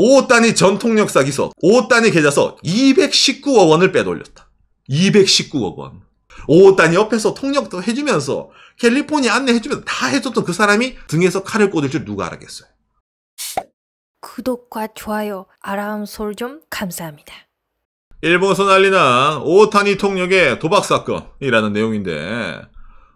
오호단이 전통 역사 기서 오호단이 계좌서 219억 원을 빼돌렸다. 219억 원. 오호단이 옆에서 통역도 해주면서 캘리포니아 안내해주면서 다 해줬던 그 사람이 등에서 칼을 꽂을 줄 누가 알았겠어요. 구독과 좋아요, 아람 소리 좀 감사합니다. 일본 소날리나 오타니 통역의 도박 사건이라는 내용인데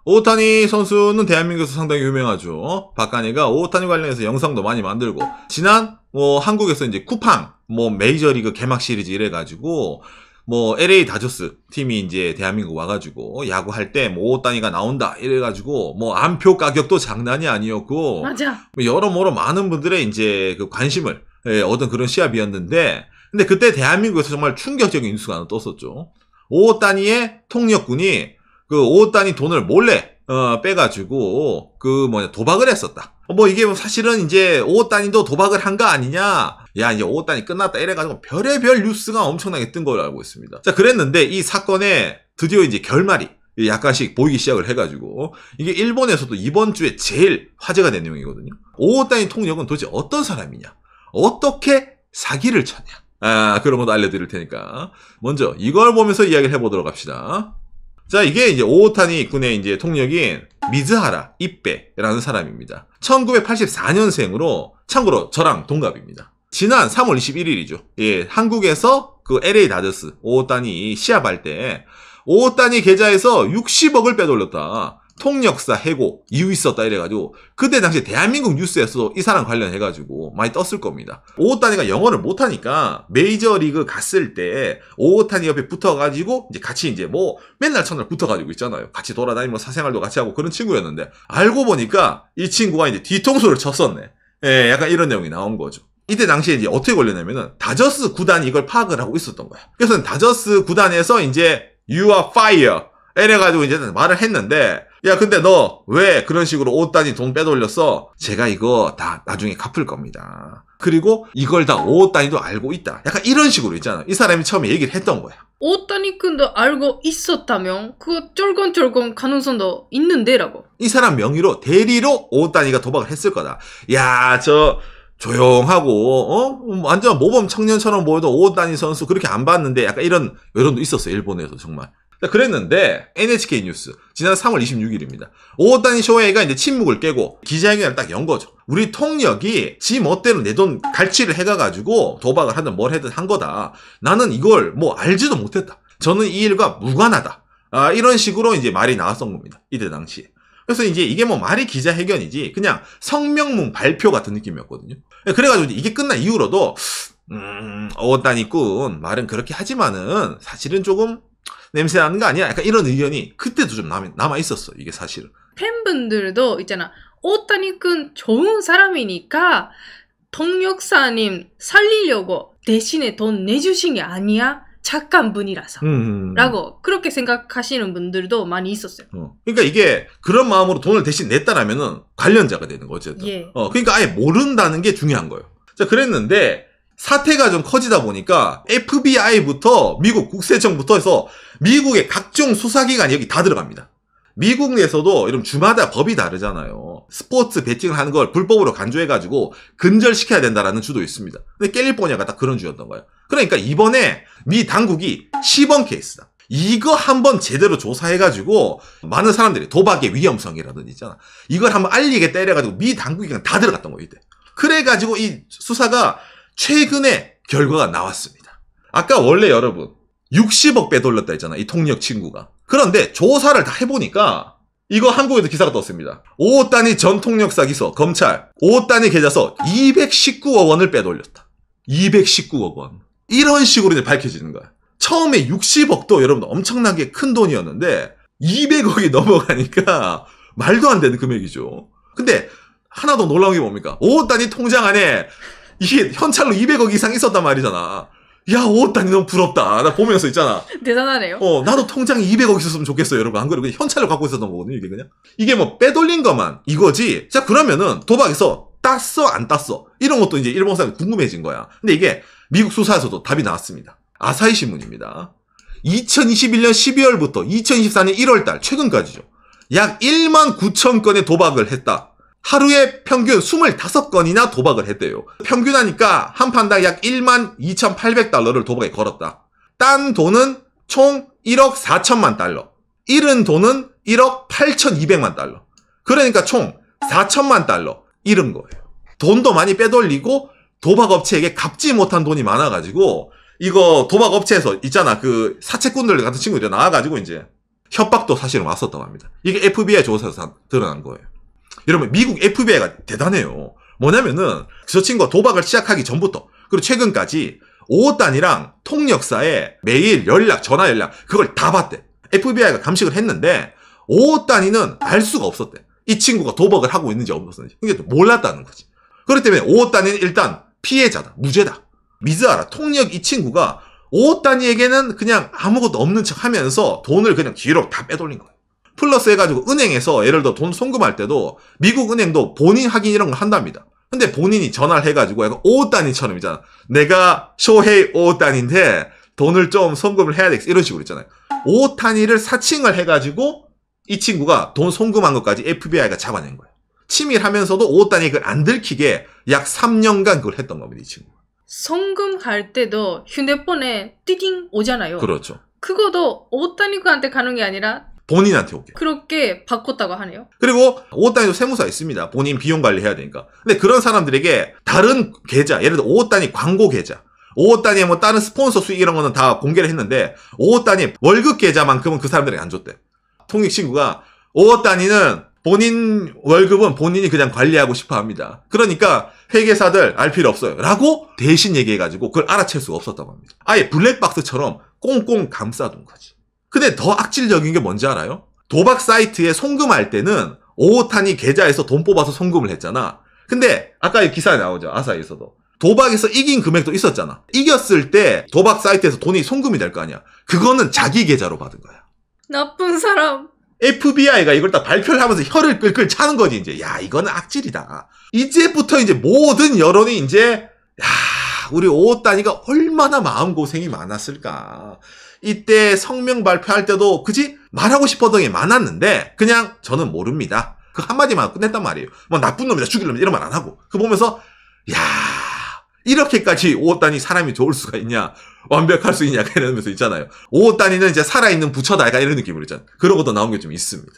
오타니 선수는 대한민국에서 상당히 유명하죠. 박가니가 오타니 관련해서 영상도 많이 만들고 지난 뭐 한국에서 이제 쿠팡 뭐 메이저리그 개막 시리즈 이래가지고 뭐 LA 다저스 팀이 이제 대한민국 와가지고 야구할 때뭐 5단위가 나온다 이래가지고 뭐 안표 가격도 장난이 아니었고 맞아. 뭐 여러모로 많은 분들의 이제 그 관심을 예, 얻은 그런 시합이었는데 근데 그때 대한민국에서 정말 충격적인 뉴스가 하나 떴었죠. 5단위의 통역군이 그 5단위 돈을 몰래 어, 빼가지고 그 뭐냐 도박을 했었다. 뭐 이게 뭐 사실은 이제 오호단이도 도박을 한 거 아니냐. 야 이제 오호단이 끝났다 이래가지고 별의별 뉴스가 엄청나게 뜬 걸로 알고 있습니다. 자 그랬는데 이 사건에 드디어 이제 결말이 약간씩 보이기 시작을 해가지고 어? 이게 일본에서도 이번 주에 제일 화제가 된 내용이거든요. 오호단이 통역은 도대체 어떤 사람이냐? 어떻게 사기를 쳤냐? 아, 그런 것도 알려드릴 테니까. 먼저 이걸 보면서 이야기를 해보도록 합시다. 자, 이게 이제 오오타니 군의 이제 통역인 미즈하라 이빼라는 사람입니다. 1984년생으로 참고로 저랑 동갑입니다. 지난 3월 21일이죠. 예, 한국에서 그 LA 다저스 오오타니 시합할 때 오오타니 계좌에서 60억을 빼돌렸다. 통역사 해고 이유 있었다 이래가지고 그때 당시 대한민국 뉴스에서도 이 사람 관련해가지고 많이 떴을 겁니다. 오호타니가 영어를 못하니까 메이저리그 갔을 때오호타니 옆에 붙어가지고 이제 같이 이제 뭐 맨날 첫날 붙어가지고 있잖아요. 같이 돌아다니면 사생활도 같이 하고 그런 친구였는데 알고 보니까 이 친구가 이제 뒤통수를 쳤었네. 예, 약간 이런 내용이 나온 거죠. 이때 당시에 이제 어떻게 걸렸냐면은 다저스 구단이 이걸 파악을 하고 있었던 거야. 그래서 다저스 구단에서 이제 you are fire 이래가지고 이제 말을 했는데 야 근데 너 왜 그런 식으로 5단위돈 빼돌렸어? 제가 이거 다 나중에 갚을 겁니다. 그리고 이걸 다5단위도 알고 있다. 약간 이런 식으로 있잖아. 이 사람이 처음에 얘기를 했던 거야. 5단위 근도 알고 있었다면 그거 쫄건쫄건 가능성도 있는데라고. 이 사람 명의로 대리로 5단위가 도박을 했을 거다. 야 저 조용하고 어 완전 모범 청년처럼 보여도 5단위 선수 그렇게 안 봤는데 약간 이런 여론도 있었어 일본에서 정말. 그랬는데 NHK 뉴스 지난 3월 26일입니다. 오단이 쇼헤이가 이제 침묵을 깨고 기자회견을 딱 연 거죠. 우리 통역이 지 멋대로 내 돈 갈취를 해가가지고 도박을 하든 뭘해든한 거다. 나는 이걸 뭐 알지도 못했다. 저는 이 일과 무관하다. 아, 이런 식으로 이제 말이 나왔던 겁니다. 이때 당시에. 그래서 이제 이게 뭐 말이 기자회견이지 그냥 성명문 발표 같은 느낌이었거든요. 그래가지고 이게 끝난 이후로도 음, 어단이꾼 말은 그렇게 하지만은 사실은 조금 냄새 나는 거 아니야? 약간 이런 의견이 그때도 좀 남아, 남아 있었어. 이게 사실은. 팬분들도 있잖아. 오타니군 어, 좋은 사람이니까 동역사님 살리려고 대신에 돈 내주신 게 아니야? 착한 분이라서. 음, 음, 음. 라고 그렇게 생각하시는 분들도 많이 있었어요. 어. 그러니까 이게 그런 마음으로 돈을 대신 냈다라면 관련자가 되는 거죠. 예. 어, 그러니까 아예 모른다는 게 중요한 거예요. 자, 그랬는데 사태가 좀 커지다 보니까 FBI부터 미국 국세청부터 해서 미국의 각종 수사기관이 여기 다 들어갑니다. 미국 내에서도 이런 주마다 법이 다르잖아요. 스포츠 배팅을 하는 걸 불법으로 간주해가지고 근절시켜야 된다라는 주도 있습니다. 근데 캘리포니아가 딱 그런 주였던 거예요. 그러니까 이번에 미 당국이 시범 케이스다. 이거 한번 제대로 조사해가지고 많은 사람들이 도박의 위험성이라든지 있잖아. 이걸 한번 알리게 때려가지고 미 당국이 그냥 다 들어갔던 거예요, 이때. 그래가지고 이 수사가 최근에 결과가 나왔습니다. 아까 원래 여러분 60억 빼돌렸다 했잖아. 이 통역 친구가. 그런데 조사를 다 해보니까 이거 한국에도 기사가 떴습니다. 오단이 전통력 사기서 검찰 오단이 계좌서 219억 원을 빼돌렸다. 219억 원. 이런 식으로 이제 밝혀지는 거야. 처음에 60억도 여러분 엄청나게 큰 돈이었는데 200억이 넘어가니까 말도 안 되는 금액이죠. 근데 하나 더 놀라운 게 뭡니까? 오단이 통장 안에 이게 현찰로 200억 이상 있었단 말이잖아. 야, 오따니 너무 부럽다. 나 보면서 있잖아. 대단하네요. 어, 나도 통장에 200억 있었으면 좋겠어요, 여러분. 안 그래도 그냥 현찰로 갖고 있었던 거거든요, 이게 그냥. 이게 뭐 빼돌린 것만 이거지. 자, 그러면은 도박에서 땄어, 안 땄어. 이런 것도 이제 일본 사람이 궁금해진 거야. 근데 이게 미국 수사에서도 답이 나왔습니다. 아사히 신문입니다. 2021년 12월부터 2024년 1월달 최근까지죠. 약 1만 9천 건의 도박을 했다. 하루에 평균 25건이나 도박을 했대요. 평균하니까 한 판당 약 1만 2,800달러를 도박에 걸었다. 딴 돈은 총 1억 4천만 달러. 잃은 돈은 1억 8,200만 달러. 그러니까 총 4천만 달러 잃은 거예요. 돈도 많이 빼돌리고 도박업체에게 갚지 못한 돈이 많아가지고 이거 도박업체에서 있잖아 그 사채꾼들 같은 친구들이 나와가지고 이제 협박도 사실은 왔었다고 합니다. 이게 FBI 조사에서 드러난 거예요. 여러분 미국 FBI가 대단해요. 뭐냐면은 저 친구가 도박을 시작하기 전부터 그리고 최근까지 5호단이랑 통역사에 매일 연락 전화 연락 그걸 다 봤대. FBI가 감식을 했는데 5호단이는알 수가 없었대. 이 친구가 도박을 하고 있는지 없었는지 그러 몰랐다는 거지. 그렇기 때문에 5호단이는 일단 피해자다 무죄다. 미즈아라 통역 이 친구가 5호단이에게는 그냥 아무것도 없는 척하면서 돈을 그냥 뒤로 다 빼돌린 거야. 플러스 해가지고 은행에서 예를 들어 돈 송금할 때도 미국 은행도 본인 확인 이런 걸 한답니다. 근데 본인이 전화를 해가지고 약간 오단위처럼 있잖아. 내가 쇼헤이 오단인데 돈을 좀 송금을 해야 되겠어. 이런 식으로 있잖아요. 오단위를 사칭을 해가지고 이 친구가 돈 송금한 것까지 FBI가 잡아낸 거예요. 치밀하면서도 오단위 그걸 안 들키게 약 3년간 그걸 했던 겁니다. 이 친구가. 송금 갈 때도 휴대폰에 띠딩 오잖아요. 그렇죠. 그거도 5단위구한테 가는 게 아니라 본인한테 올게. 요 그렇게 바꿨다고 하네요. 그리고 5호단위도 세무사 있습니다. 본인 비용 관리해야 되니까. 근데 그런 사람들에게 다른 계좌, 예를 들어 5호단위 광고 계좌, 5호단이뭐 다른 스폰서 수익 이런 거는 다 공개를 했는데 5호단위 월급 계좌만큼은 그 사람들에게 안 줬대. 통익 친구가 5호단위는 본인 월급은 본인이 그냥 관리하고 싶어 합니다. 그러니까 회계사들 알 필요 없어요. 라고 대신 얘기해가지고 그걸 알아챌 수가 없었다고 합니다. 아예 블랙박스처럼 꽁꽁 감싸둔 거지. 근데 더 악질적인 게 뭔지 알아요? 도박 사이트에 송금할 때는 오호탄이 계좌에서 돈 뽑아서 송금을 했잖아. 근데 아까 기사에 나오죠. 아사히에서도. 도박에서 이긴 금액도 있었잖아. 이겼을 때 도박 사이트에서 돈이 송금이 될 거 아니야. 그거는 자기 계좌로 받은 거야. 나쁜 사람. FBI가 이걸 다 발표를 하면서 혀를 끌끌 차는 거지 이제. 야 이거는 악질이다. 이제부터 이제 모든 여론이 이제 야 우리 오호 단위가 얼마나 마음고생이 많았을까. 이때 성명 발표할 때도 그지 말하고 싶었던 게 많았는데 그냥 저는 모릅니다. 그 한마디만 끝냈단 말이에요. 뭐 나쁜 놈이다 죽일 놈이다 이런 말 안 하고 그 보면서 야 이렇게까지 오호단이 사람이 좋을 수가 있냐 완벽할 수 있냐 이러면서 있잖아요. 오호단이는 이제 살아있는 부처다 약간 이런 느낌으로 있잖아 그런 것도 나온 게 좀 있습니다.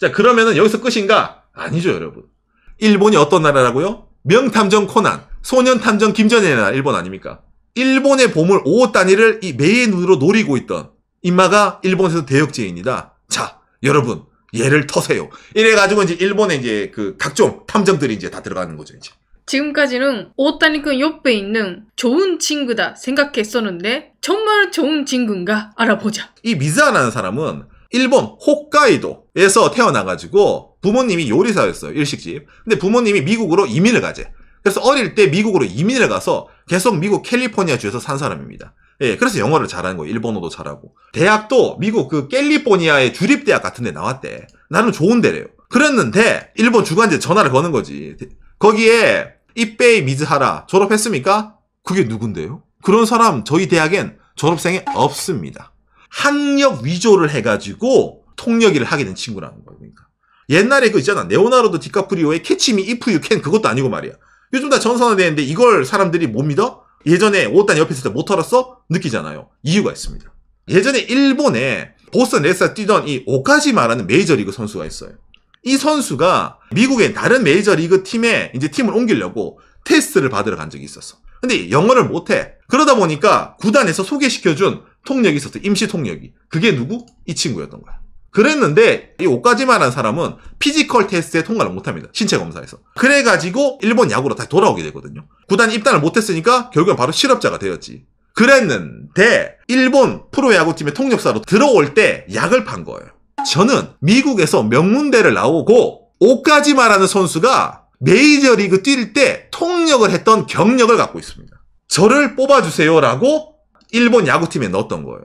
자 그러면은 여기서 끝인가? 아니죠 여러분. 일본이 어떤 나라라고요? 명탐정 코난, 소년탐정 김전의 나라 일본 아닙니까? 일본의 봄을 5호 단위를 이매의 눈으로 노리고 있던 인마가 일본에서 대역죄입니다 자, 여러분 얘를 터세요. 이래 가지고 이제 일본에 이제 그 각종 탐정들이 이제 다 들어가는 거죠 이제. 지금까지는 오타니군 옆에 있는 좋은 친구다 생각했었는데 정말 좋은 친구인가 알아보자. 이 미즈아라는 사람은 일본 홋카이도에서 태어나가지고 부모님이 요리사였어요 일식집. 근데 부모님이 미국으로 이민을 가재. 그래서 어릴 때 미국으로 이민을 가서 계속 미국 캘리포니아 주에서 산 사람입니다. 예, 그래서 영어를 잘하는 거예요. 일본어도 잘하고. 대학도 미국 그 캘리포니아의 주립대학 같은 데 나왔대. 나름 좋은 데래요. 그랬는데 일본 주간지에 전화를 거는 거지. 거기에 이베이 미즈하라 졸업했습니까? 그게 누군데요? 그런 사람 저희 대학엔 졸업생이 없습니다. 학력 위조를 해가지고 통역을 일 하게 된 친구라는 거예요. 그러니까. 옛날에 그 있잖아. 네오나르도 디카프리오의 캐치미 이프 유 캔 그것도 아니고 말이야. 요즘 다 전선화 되는데 이걸 사람들이 못 믿어? 예전에 5단 옆에 있을 때못 털었어? 느끼잖아요. 이유가 있습니다. 예전에 일본에 보스턴 레스가 뛰던 이 오카지마라는 메이저리그 선수가 있어요. 이 선수가 미국의 다른 메이저리그 팀에 이제 팀을 옮기려고 테스트를 받으러 간 적이 있었어. 근데 영어를 못해. 그러다 보니까 구단에서 소개시켜준 통역이 있었어. 임시 통역이. 그게 누구? 이 친구였던 거야. 그랬는데 이 옷까지만 한 사람은 피지컬 테스트에 통과를 못합니다. 신체 검사에서. 그래가지고 일본 야구로 다시 돌아오게 되거든요. 구단 입단을 못했으니까 결국엔 바로 실업자가 되었지. 그랬는데 일본 프로야구팀의 통역사로 들어올 때 약을 판 거예요. 저는 미국에서 명문대를 나오고 옷까지만하는 선수가 메이저리그 뛸 때 통역을 했던 경력을 갖고 있습니다. 저를 뽑아주세요라고 일본 야구팀에 넣었던 거예요.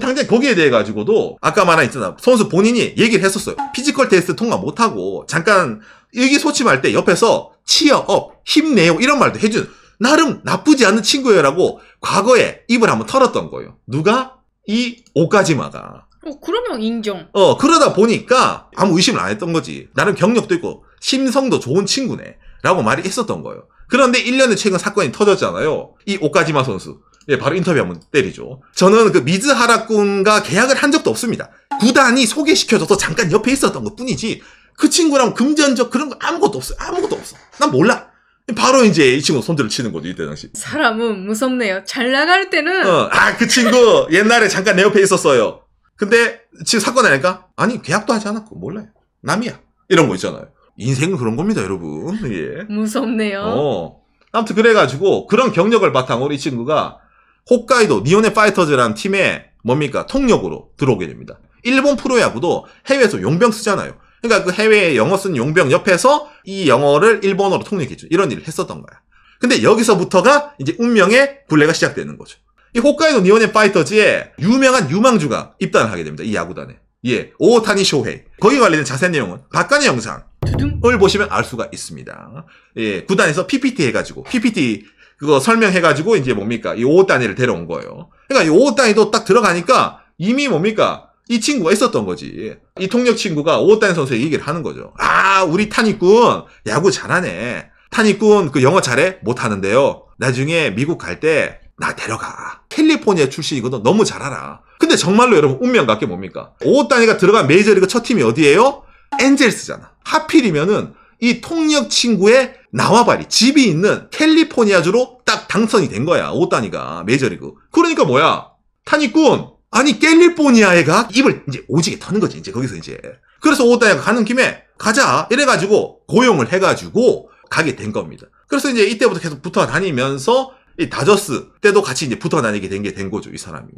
당장 거기에 대해 가지고도 아까 말한 있잖아 선수 본인이 얘기를 했었어요 피지컬 테스트 통과 못하고 잠깐 일기소침할 때 옆에서 치어업 힘내요 이런 말도 해준 나름 나쁘지 않은 친구예요라고 과거에 입을 한번 털었던 거예요 누가 이 오까지마가 어, 그러면 인정. 어, 그러다 보니까 아무 의심을 안 했던 거지. 나름 경력도 있고, 심성도 좋은 친구네. 라고 말이 했었던 거예요. 그런데 1년에 최근 사건이 터졌잖아요. 이오까지마 선수. 예, 바로 인터뷰 한번 때리죠. 저는 그미즈하라꾼과 계약을 한 적도 없습니다. 구단이 소개시켜줘서 잠깐 옆에 있었던 것 뿐이지 그 친구랑 금전적 그런 거 아무것도 없어요. 아무것도 없어. 난 몰라. 바로 이제 이 친구 손들을 치는 거죠 이때 당시. 사람은 무섭네요. 잘 나갈 때는. 어, 아그 친구 옛날에 잠깐 내 옆에 있었어요. 근데 지금 사건 아닐까? 아니 계약도 하지 않았고 몰라요. 남이야. 이런 거 있잖아요. 인생은 그런 겁니다, 여러분. 예. 무섭네요. 어. 아무튼 그래가지고 그런 경력을 바탕으로 이 친구가 홋카이도 니온의 파이터즈라는 팀의 뭡니까? 통역으로 들어오게 됩니다. 일본 프로야구도 해외에서 용병 쓰잖아요. 그러니까 그 해외에 영어 쓴 용병 옆에서 이 영어를 일본어로 통역해줘. 이런 일을 했었던 거야. 근데 여기서부터가 이제 운명의 굴레가 시작되는 거죠. 이 홋카이도 니온의 파이터즈에 유명한 유망주가 입단을 하게 됩니다. 이 야구단에. 예, 오타니 쇼헤이. 거기 관련된 자세한 내용은 박간의 영상을 보시면 알 수가 있습니다. 예, 구단에서 PPT 해가지고, PPT 그거 설명해가지고 이제 뭡니까 이오단위를 데려온 거예요. 그러니까 이오단위도딱 들어가니까 이미 뭡니까 이 친구가 있었던 거지. 이 통역 친구가 오단위 선수에게 얘기를 하는 거죠. 아 우리 타니꾼 야구 잘하네. 타니꾼그 영어 잘해? 못하는데요. 나중에 미국 갈 때 나 데려가. 캘리포니아 출신이거든. 너무 잘 알아. 근데 정말로 여러분 운명 같게 뭡니까? 오단위가 들어간 메이저리그 첫 팀이 어디예요? 엔젤스잖아. 하필이면은 이 통역 친구의 나와바리 집이 있는 캘리포니아주로 딱 당선이 된 거야 오다니가 메이저리그 그러니까 뭐야 타니꾼 아니 캘리포니아에 가 입을 이제 오지게 터는 거지 이제 거기서 이제 그래서 오다니가 가는 김에 가자 이래가지고 고용을 해가지고 가게 된 겁니다 그래서 이제 이때부터 계속 붙어 다니면서 이 다저스 때도 같이 이제 붙어 다니게 된 게 된 거죠, 이 사람이.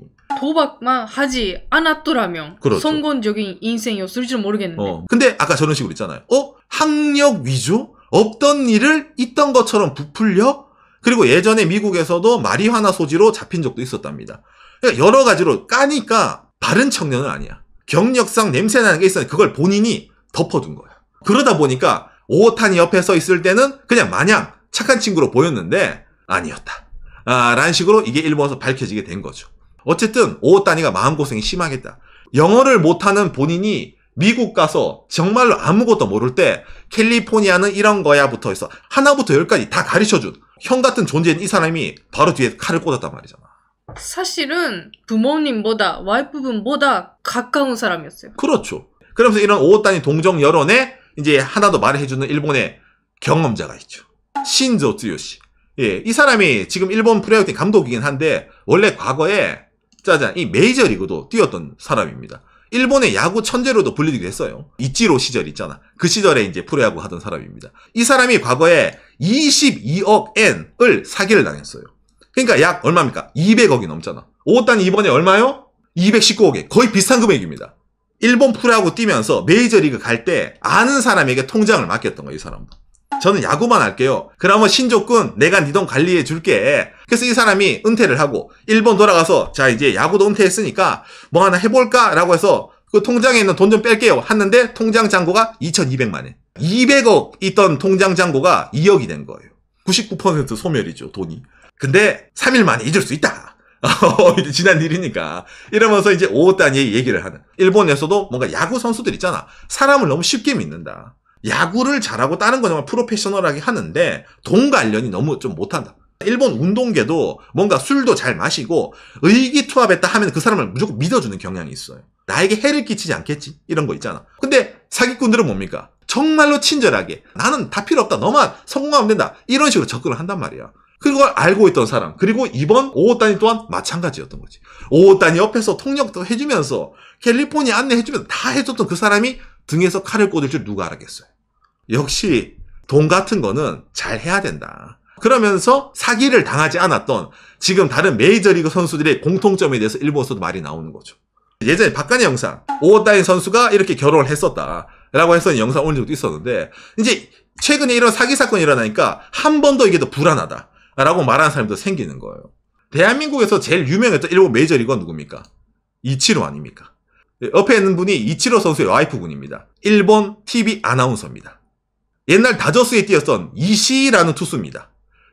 도박만 하지 않았더라면 그렇죠. 성공적인 인생이었을지 모르겠는데. 어. 근데 아까 저런 식으로 있잖아요. 어? 학력 위주 없던 일을 있던 것처럼 부풀려 그리고 예전에 미국에서도 마리화나 소지로 잡힌 적도 있었답니다. 그러니까 여러 가지로 까니까 바른 청년은 아니야. 경력상 냄새나는 게 있었는데 그걸 본인이 덮어둔 거야. 그러다 보니까 오호탄이 옆에 서 있을 때는 그냥 마냥 착한 친구로 보였는데 아니었다. 아, 라는 식으로 이게 일본에서 밝혀지게 된 거죠. 어쨌든 오호탄이가 마음고생이 심하겠다. 영어를 못하는 본인이 미국 가서 정말로 아무것도 모를 때 캘리포니아는 이런 거야 부터 해서 하나부터 열까지 다 가르쳐준 형 같은 존재인 이 사람이 바로 뒤에 칼을 꽂았단 말이잖아. 사실은 부모님보다 와이프분보다 가까운 사람이었어요. 그렇죠. 그러면서 이런 오오타니 동정 여론에 이제 하나 더말 해주는 일본의 경험자가 있죠. 신조 쯔요시. 예, 이 사람이 지금 일본 프로야구 감독이긴 한데 원래 과거에 짜잔 이 메이저리그도 뛰었던 사람입니다. 일본의 야구 천재로도 불리기도 했어요. 이치로 시절 있잖아. 그 시절에 이제 프로야구 하던 사람입니다. 이 사람이 과거에 22억 엔을 사기를 당했어요. 그러니까 약 얼마입니까? 200억이 넘잖아. 오단 이번에 얼마요? 219억에 거의 비슷한 금액입니다. 일본 프로야구 뛰면서 메이저리그 갈 때 아는 사람에게 통장을 맡겼던 거예요, 이 사람도. 저는 야구만 할게요. 그러면 신조군 내가 니돈 네 관리해 줄게. 그래서 이 사람이 은퇴를 하고 일본 돌아가서 자 이제 야구도 은퇴했으니까 뭐 하나 해볼까 라고 해서 그 통장에 있는 돈 좀 뺄게요 하는데 통장 잔고가 2200만 원 200억 있던 통장 잔고가 2억이 된 거예요 99% 소멸이죠 돈이 근데 3일 만에 잊을 수 있다 어, 지난 일이니까 이러면서 이제 5단이 얘기를 하는 일본에서도 뭔가 야구 선수들 있잖아 사람을 너무 쉽게 믿는다 야구를 잘하고 다른 거 정말 프로페셔널하게 하는데 돈 관련이 너무 좀 못한다 일본 운동계도 뭔가 술도 잘 마시고 의기투합했다 하면 그 사람을 무조건 믿어주는 경향이 있어요. 나에게 해를 끼치지 않겠지? 이런 거 있잖아. 근데 사기꾼들은 뭡니까? 정말로 친절하게 나는 다 필요 없다. 너만 성공하면 된다. 이런 식으로 접근을 한단 말이야. 그걸 알고 있던 사람 그리고 이번 5호단이 또한 마찬가지였던 거지. 5호단이 옆에서 통역도 해주면서 캘리포니 안내해주면서 다 해줬던 그 사람이 등에서 칼을 꽂을 줄 누가 알았겠어요. 역시 돈 같은 거는 잘 해야 된다. 그러면서 사기를 당하지 않았던 지금 다른 메이저리그 선수들의 공통점에 대해서 일본에서도 말이 나오는 거죠. 예전에 박간의 영상 오호타인 선수가 이렇게 결혼을 했었다 라고 해서 영상 올린 적도 있었는데 이제 최근에 이런 사기 사건이 일어나니까 한 번 더 이게 더 불안하다 라고 말하는 사람도 생기는 거예요 대한민국에서 제일 유명했던 일본 메이저리그가 누굽니까? 이치로 아닙니까? 예, 옆에 있는 분이 이치로 선수의 와이프분입니다 일본 TV 아나운서입니다 옛날 다저스에 뛰었던 이시라는 투수입니다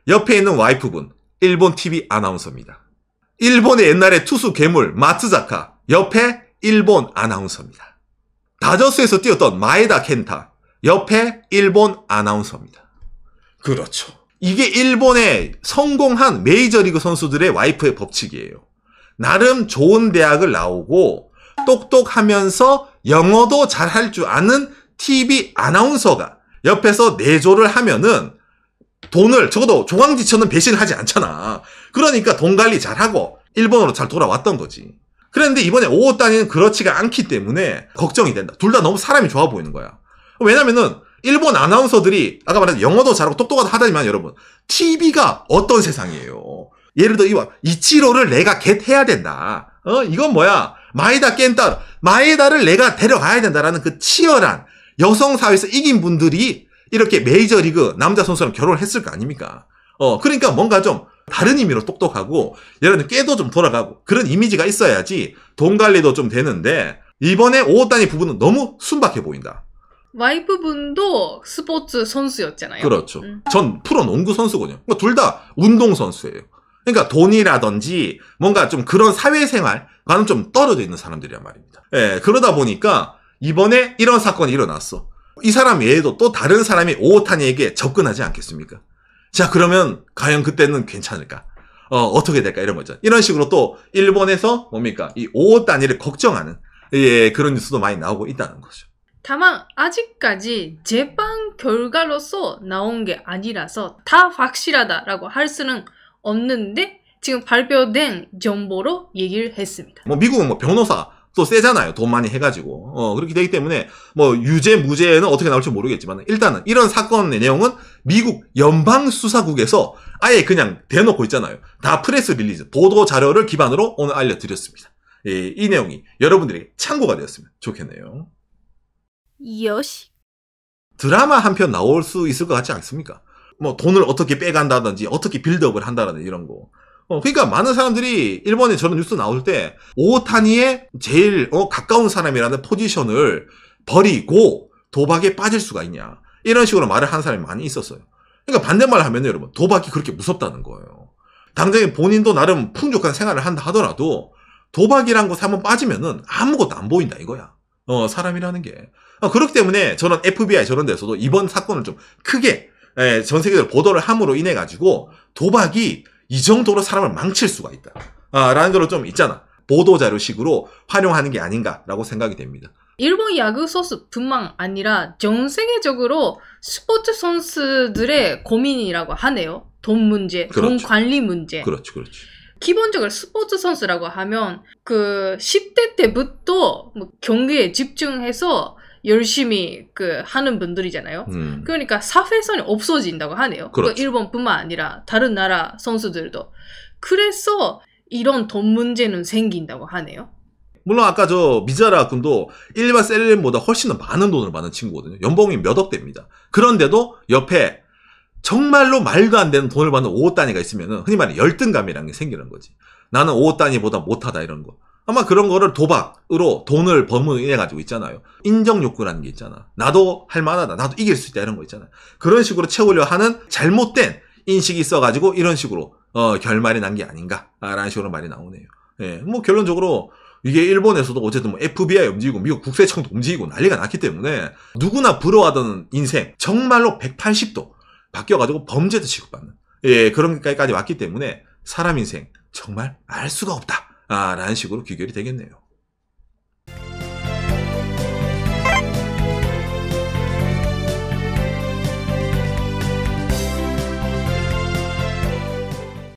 옆에 있는 와이프분, 일본 TV 아나운서입니다. 일본의 옛날의 투수 괴물 마츠자카, 옆에 일본 아나운서입니다. 다저스에서 뛰었던 마에다 켄타, 옆에 일본 아나운서입니다. 그렇죠. 이게 일본의 성공한 메이저리그 선수들의 와이프의 법칙이에요. 나름 좋은 대학을 나오고 똑똑하면서 영어도 잘할 줄 아는 TV 아나운서가 옆에서 내조를 하면은 돈을 적어도 조광지처는배신 하지 않잖아. 그러니까 돈 관리 잘하고 일본으로 잘 돌아왔던 거지. 그런데 이번에 오오 따니는 그렇지가 않기 때문에 걱정이 된다. 둘 다 너무 사람이 좋아 보이는 거야. 왜냐면은 일본 아나운서들이 아까 말한 영어도 잘하고 똑똑하다 하다지만 여러분 TV가 어떤 세상이에요. 예를 들어 이와 이치로를 내가 겟해야 된다. 어 이건 뭐야? 마에다 깬다. 마에다를 내가 데려가야 된다라는 그 치열한 여성 사회에서 이긴 분들이 이렇게 메이저리그 남자 선수랑 결혼했을 을거 아닙니까? 어, 그러니까 뭔가 좀 다른 의미로 똑똑하고, 예를 들 깨도 좀 돌아가고, 그런 이미지가 있어야지 돈 관리도 좀 되는데, 이번에 5단위부분은 너무 순박해 보인다. 와이프분도 스포츠 선수였잖아요. 그렇죠. 음. 전 프로 농구 선수거든요. 그러니까 뭐 둘다 운동 선수예요. 그러니까 돈이라든지 뭔가 좀 그런 사회생활과는 좀 떨어져 있는 사람들이란 말입니다. 예, 그러다 보니까 이번에 이런 사건이 일어났어. 이 사람 외에도 또 다른 사람이 오타니에게 접근하지 않겠습니까? 자, 그러면 과연 그때는 괜찮을까? 어, 어떻게 될까? 이런 거죠. 이런 식으로 또 일본에서 뭡니까? 이 오타니를 걱정하는 예, 그런 뉴스도 많이 나오고 있다는 거죠. 다만 아직까지 재판 결과로서 나온 게 아니라서 다 확실하다라고 할 수는 없는데 지금 발표된 정보로 얘기를 했습니다. 뭐 미국은 뭐 변호사 또 세잖아요. 돈 많이 해가지고. 어, 그렇게 되기 때문에 뭐 유죄 무죄는 어떻게 나올지 모르겠지만 일단은 이런 사건의 내용은 미국 연방수사국에서 아예 그냥 대놓고 있잖아요. 다 프레스 릴리즈 보도 자료를 기반으로 오늘 알려드렸습니다. 예, 이 내용이 여러분들에게 참고가 되었으면 좋겠네요. 여시 드라마 한 편 나올 수 있을 것 같지 않습니까? 뭐 돈을 어떻게 빼간다든지 어떻게 빌드업을 한다든지 이런 거 어. 그러니까 많은 사람들이 일본에 저런 뉴스 나올 때 오타니에 제일 어, 가까운 사람이라는 포지션을 버리고 도박에 빠질 수가 있냐 이런 식으로 말을 하는 사람이 많이 있었어요. 그러니까 반대말을 하면 여러분 도박이 그렇게 무섭다는 거예요. 당장에 본인도 나름 풍족한 생활을 한다 하더라도 도박이란 곳에 한번 빠지면은 아무것도 안 보인다 이거야. 어, 사람이라는 게. 어, 그렇기 때문에 저는 FBI 저런 데서도 이번 사건을 좀 크게 예, 전 세계적으로 보도를 함으로 인해 가지고 도박이 이 정도로 사람을 망칠 수가 있다. 아, 라는 걸로 좀 있잖아. 보도자료식으로 활용하는 게 아닌가라고 생각이 됩니다. 일본 야구 선수뿐만 아니라 전 세계적으로 스포츠 선수들의 고민이라고 하네요. 돈 문제, 그렇죠. 돈 관리 문제. 그렇죠, 그렇죠. 기본적으로 스포츠 선수라고 하면 그 10대 때부터 뭐 경기에 집중해서 열심히 그 하는 분들이잖아요. 음. 그러니까 사회성이 없어진다고 하네요. 그러니까 그렇죠. 그 일본뿐만 아니라 다른 나라 선수들도. 그래서 이런 돈 문제는 생긴다고 하네요. 물론 아까 저 미자라 군도 일반 셀린보다 훨씬 더 많은 돈을 받는 친구거든요. 연봉이 몇 억 됩니다 그런데도 옆에 정말로 말도 안 되는 돈을 받는 5호 단위가 있으면 흔히 말해 열등감이라는 게 생기는 거지. 나는 5호 단위보다 못하다 이런 거. 아마 그런 거를 도박으로 돈을 범인해 가지고 있잖아요. 인정 욕구라는 게 있잖아. 나도 할 만하다. 나도 이길 수 있다 이런 거있잖아 그런 식으로 채우려 하는 잘못된 인식이 있어 가지고 이런 식으로 어, 결말이 난 게 아닌가라는 식으로 말이 나오네요. 예. 뭐 결론적으로 이게 일본에서도 어쨌든 뭐 FBI 움직이고 미국 국세청도 움직이고 난리가 났기 때문에 누구나 부러워하던 인생 정말로 180도 바뀌어가지고 범죄도 취급받는 예 그런 까지 왔기 때문에 사람 인생 정말 알 수가 없다. 아, 라는 식으로 귀결이 되겠네요.